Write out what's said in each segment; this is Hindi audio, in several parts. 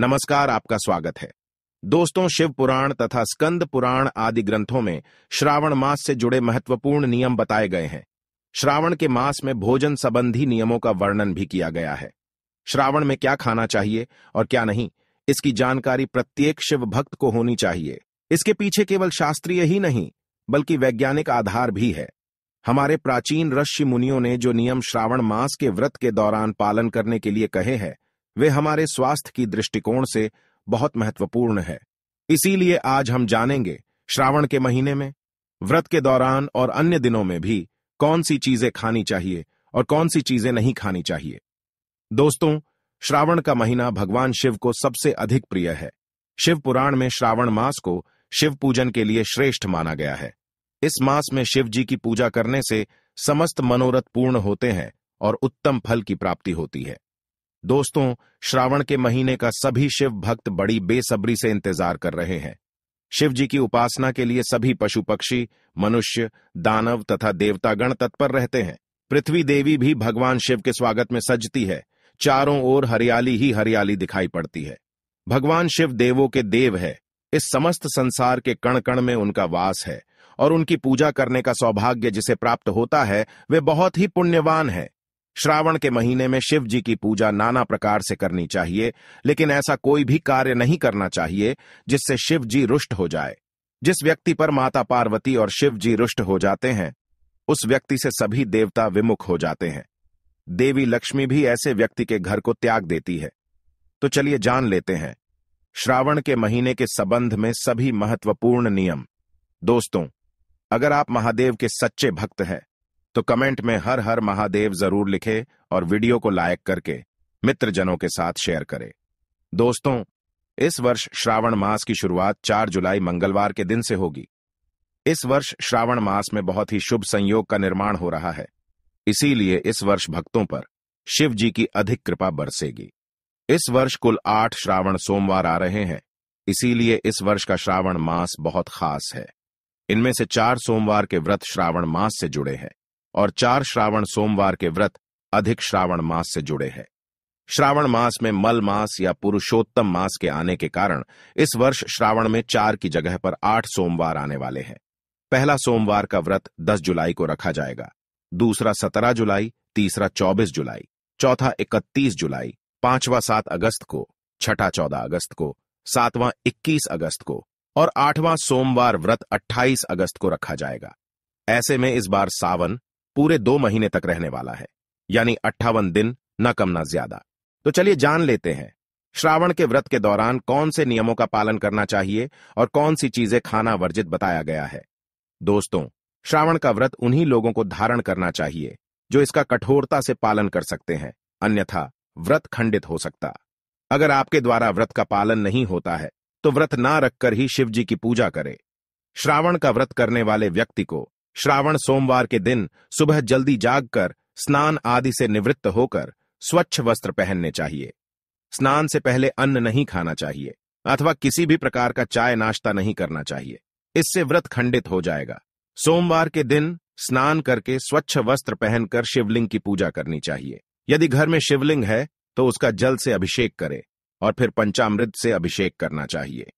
नमस्कार आपका स्वागत है दोस्तों शिव पुराण तथा स्कंद पुराण आदि ग्रंथों में श्रावण मास से जुड़े महत्वपूर्ण नियम बताए गए हैं श्रावण के मास में भोजन संबंधी नियमों का वर्णन भी किया गया है श्रावण में क्या खाना चाहिए और क्या नहीं इसकी जानकारी प्रत्येक शिव भक्त को होनी चाहिए इसके पीछे केवल शास्त्रीय ही नहीं बल्कि वैज्ञानिक आधार भी है हमारे प्राचीन ऋषि मुनियों ने जो नियम श्रावण मास के व्रत के दौरान पालन करने के लिए कहे हैं वे हमारे स्वास्थ्य की दृष्टिकोण से बहुत महत्वपूर्ण है इसीलिए आज हम जानेंगे श्रावण के महीने में व्रत के दौरान और अन्य दिनों में भी कौन सी चीजें खानी चाहिए और कौन सी चीजें नहीं खानी चाहिए दोस्तों श्रावण का महीना भगवान शिव को सबसे अधिक प्रिय है शिव पुराण में श्रावण मास को शिव पूजन के लिए श्रेष्ठ माना गया है इस मास में शिव जी की पूजा करने से समस्त मनोरथ पूर्ण होते हैं और उत्तम फल की प्राप्ति होती है दोस्तों श्रावण के महीने का सभी शिव भक्त बड़ी बेसब्री से इंतजार कर रहे हैं शिव जी की उपासना के लिए सभी पशु पक्षी मनुष्य दानव तथा देवतागण तत्पर रहते हैं पृथ्वी देवी भी भगवान शिव के स्वागत में सजती है चारों ओर हरियाली ही हरियाली दिखाई पड़ती है भगवान शिव देवों के देव है इस समस्त संसार के कण कण में उनका वास है और उनकी पूजा करने का सौभाग्य जिसे प्राप्त होता है वे बहुत ही पुण्यवान है श्रावण के महीने में शिव जी की पूजा नाना प्रकार से करनी चाहिए लेकिन ऐसा कोई भी कार्य नहीं करना चाहिए जिससे शिव जी रुष्ट हो जाए जिस व्यक्ति पर माता पार्वती और शिव जी रुष्ट हो जाते हैं उस व्यक्ति से सभी देवता विमुख हो जाते हैं देवी लक्ष्मी भी ऐसे व्यक्ति के घर को त्याग देती है तो चलिए जान लेते हैं श्रावण के महीने के संबंध में सभी महत्वपूर्ण नियम दोस्तों अगर आप महादेव के सच्चे भक्त हैं तो कमेंट में हर हर महादेव जरूर लिखे और वीडियो को लाइक करके मित्रजनों के साथ शेयर करें दोस्तों इस वर्ष श्रावण मास की शुरुआत 4 जुलाई मंगलवार के दिन से होगी इस वर्ष श्रावण मास में बहुत ही शुभ संयोग का निर्माण हो रहा है इसीलिए इस वर्ष भक्तों पर शिव जी की अधिक कृपा बरसेगी इस वर्ष कुल आठ श्रावण सोमवार आ रहे हैं इसीलिए इस वर्ष का श्रावण मास बहुत खास है इनमें से चार सोमवार के व्रत श्रावण मास से जुड़े हैं और चार श्रावण सोमवार के व्रत अधिक श्रावण मास से जुड़े हैं श्रावण मास में मल मास या पुरुषोत्तम मास के आने के कारण इस वर्ष श्रावण में चार की जगह पर आठ सोमवार आने वाले हैं पहला सोमवार का व्रत 10 जुलाई को रखा जाएगा दूसरा 17 जुलाई तीसरा 24 जुलाई चौथा 31 जुलाई पांचवा 7 अगस्त को छठा 14 अगस्त को सातवां 21 अगस्त को और आठवां सोमवार व्रत 28 अगस्त को रखा जाएगा ऐसे में इस बार सावन पूरे दो महीने तक रहने वाला है यानी अट्ठावन दिन न कम ना ज्यादा तो चलिए जान लेते हैं श्रावण के व्रत के दौरान कौन से नियमों का पालन करना चाहिए और कौन सी चीजें खाना वर्जित बताया गया है दोस्तों श्रावण का व्रत उन्हीं लोगों को धारण करना चाहिए जो इसका कठोरता से पालन कर सकते हैं अन्यथा व्रत खंडित हो सकता अगर आपके द्वारा व्रत का पालन नहीं होता है तो व्रत ना रखकर ही शिव जी की पूजा करें श्रावण का व्रत करने वाले व्यक्ति को श्रावण सोमवार के दिन सुबह जल्दी जागकर स्नान आदि से निवृत्त होकर स्वच्छ वस्त्र पहनने चाहिए स्नान से पहले अन्न नहीं खाना चाहिए अथवा किसी भी प्रकार का चाय नाश्ता नहीं करना चाहिए इससे व्रत खंडित हो जाएगा सोमवार के दिन स्नान करके स्वच्छ वस्त्र पहनकर शिवलिंग की पूजा करनी चाहिए यदि घर में शिवलिंग है तो उसका जल से अभिषेक करें और फिर पंचामृत से अभिषेक करना चाहिए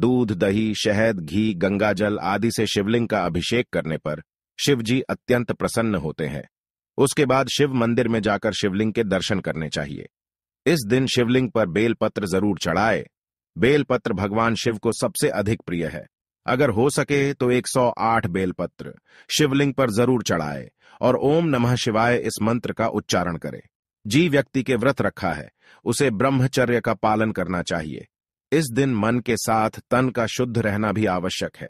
दूध दही शहद घी गंगाजल आदि से शिवलिंग का अभिषेक करने पर शिवजी अत्यंत प्रसन्न होते हैं उसके बाद शिव मंदिर में जाकर शिवलिंग के दर्शन करने चाहिए इस दिन शिवलिंग पर बेलपत्र जरूर चढ़ाए बेलपत्र भगवान शिव को सबसे अधिक प्रिय है अगर हो सके तो 108 बेलपत्र शिवलिंग पर जरूर चढ़ाए और ओम नमः शिवाय इस मंत्र का उच्चारण करें जी व्यक्ति के व्रत रखा है उसे ब्रह्मचर्य का पालन करना चाहिए इस दिन मन के साथ तन का शुद्ध रहना भी आवश्यक है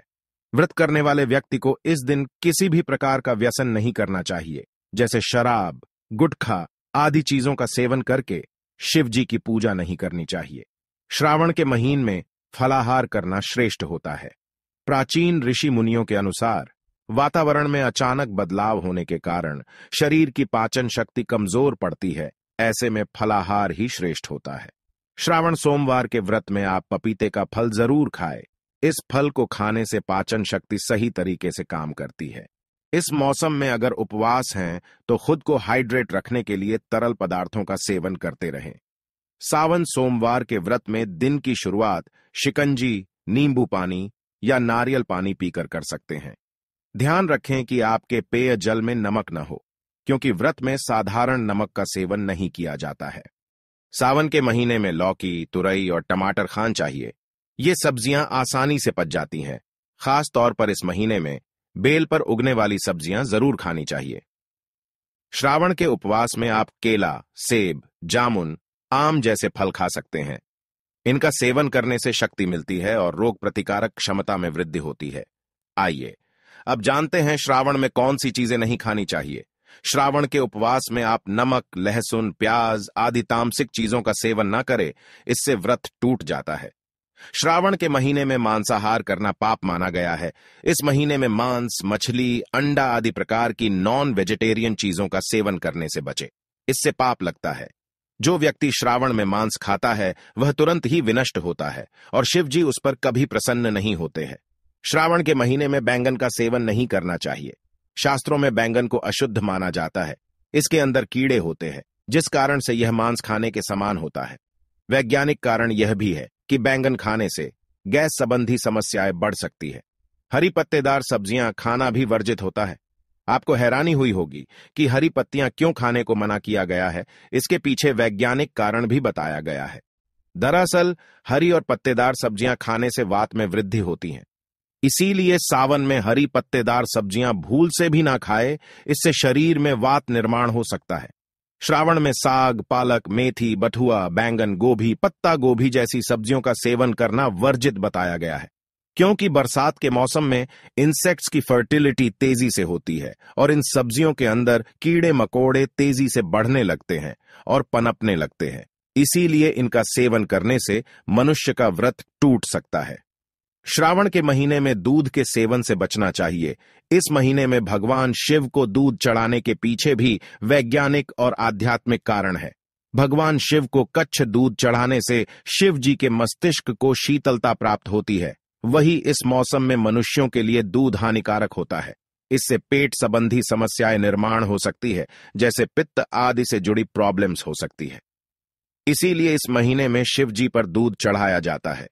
व्रत करने वाले व्यक्ति को इस दिन किसी भी प्रकार का व्यसन नहीं करना चाहिए जैसे शराब गुटखा आदि चीजों का सेवन करके शिव जी की पूजा नहीं करनी चाहिए श्रावण के महीन में फलाहार करना श्रेष्ठ होता है प्राचीन ऋषि मुनियों के अनुसार वातावरण में अचानक बदलाव होने के कारण शरीर की पाचन शक्ति कमजोर पड़ती है ऐसे में फलाहार ही श्रेष्ठ होता है श्रावण सोमवार के व्रत में आप पपीते का फल जरूर खाएं। इस फल को खाने से पाचन शक्ति सही तरीके से काम करती है इस मौसम में अगर उपवास हैं तो खुद को हाइड्रेट रखने के लिए तरल पदार्थों का सेवन करते रहें सावन सोमवार के व्रत में दिन की शुरुआत शिकंजी नींबू पानी या नारियल पानी पीकर कर सकते हैं ध्यान रखें कि आपके पेय जल में नमक न हो क्योंकि व्रत में साधारण नमक का सेवन नहीं किया जाता है सावन के महीने में लौकी तुरई और टमाटर खान चाहिए ये सब्जियां आसानी से पच जाती हैं खास तौर पर इस महीने में बेल पर उगने वाली सब्जियां जरूर खानी चाहिए श्रावण के उपवास में आप केला सेब जामुन आम जैसे फल खा सकते हैं इनका सेवन करने से शक्ति मिलती है और रोग प्रतिकारक क्षमता में वृद्धि होती है आइए अब जानते हैं श्रावण में कौन सी चीजें नहीं खानी चाहिए श्रावण के उपवास में आप नमक लहसुन प्याज आदि तामसिक चीजों का सेवन न करें इससे व्रत टूट जाता है श्रावण के महीने में मांसाहार करना पाप माना गया है इस महीने में मांस मछली अंडा आदि प्रकार की नॉन वेजिटेरियन चीजों का सेवन करने से बचे इससे पाप लगता है जो व्यक्ति श्रावण में मांस खाता है वह तुरंत ही विनष्ट होता है और शिवजी उस पर कभी प्रसन्न नहीं होते हैं श्रावण के महीने में बैंगन का सेवन नहीं करना चाहिए शास्त्रों में बैंगन को अशुद्ध माना जाता है इसके अंदर कीड़े होते हैं जिस कारण से यह मांस खाने के समान होता है वैज्ञानिक कारण यह भी है कि बैंगन खाने से गैस संबंधी समस्याएं बढ़ सकती है हरी पत्तेदार सब्जियां खाना भी वर्जित होता है आपको हैरानी हुई होगी कि हरी पत्तियां क्यों खाने को मना किया गया है इसके पीछे वैज्ञानिक कारण भी बताया गया है दरअसल हरी और पत्तेदार सब्जियां खाने से वात में वृद्धि होती है इसीलिए सावन में हरी पत्तेदार सब्जियां भूल से भी ना खाए इससे शरीर में वात निर्माण हो सकता है श्रावण में साग पालक मेथी बथुआ बैंगन गोभी पत्ता गोभी जैसी सब्जियों का सेवन करना वर्जित बताया गया है क्योंकि बरसात के मौसम में इंसेक्ट्स की फर्टिलिटी तेजी से होती है और इन सब्जियों के अंदर कीड़े मकोड़े तेजी से बढ़ने लगते हैं और पनपने लगते हैं इसीलिए इनका सेवन करने से मनुष्य का व्रत टूट सकता है श्रावण के महीने में दूध के सेवन से बचना चाहिए इस महीने में भगवान शिव को दूध चढ़ाने के पीछे भी वैज्ञानिक और आध्यात्मिक कारण है भगवान शिव को कच्छ दूध चढ़ाने से शिव जी के मस्तिष्क को शीतलता प्राप्त होती है वही इस मौसम में मनुष्यों के लिए दूध हानिकारक होता है इससे पेट संबंधी समस्याएं निर्माण हो सकती है जैसे पित्त आदि से जुड़ी प्रॉब्लम्स हो सकती है इसीलिए इस महीने में शिव जी पर दूध चढ़ाया जाता है